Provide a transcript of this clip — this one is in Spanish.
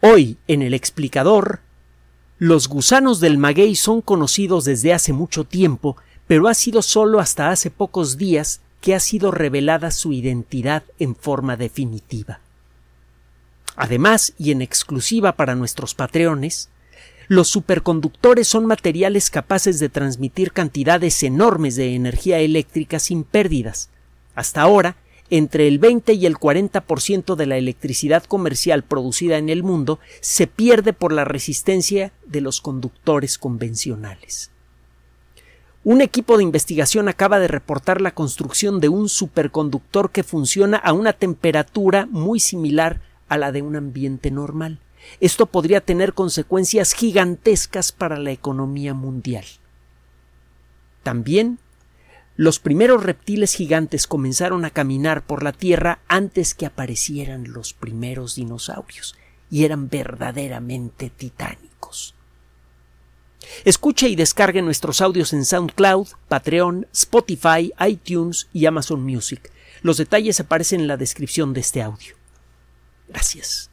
Hoy, en el explicador, los gusanos del maguey son conocidos desde hace mucho tiempo, pero ha sido solo hasta hace pocos días que ha sido revelada su identidad en forma definitiva. Además, y en exclusiva para nuestros patreones, los superconductores son materiales capaces de transmitir cantidades enormes de energía eléctrica sin pérdidas. Hasta ahora, entre el 20 y el 40% de la electricidad comercial producida en el mundo se pierde por la resistencia de los conductores convencionales. Un equipo de investigación acaba de reportar la construcción de un superconductor que funciona a una temperatura muy similar a la de un ambiente normal. Esto podría tener consecuencias gigantescas para la economía mundial. También los primeros reptiles gigantes comenzaron a caminar por la Tierra antes que aparecieran los primeros dinosaurios, y eran verdaderamente titánicos. Escuche y descargue nuestros audios en SoundCloud, Patreon, Spotify, iTunes y Amazon Music. Los detalles aparecen en la descripción de este audio. Gracias.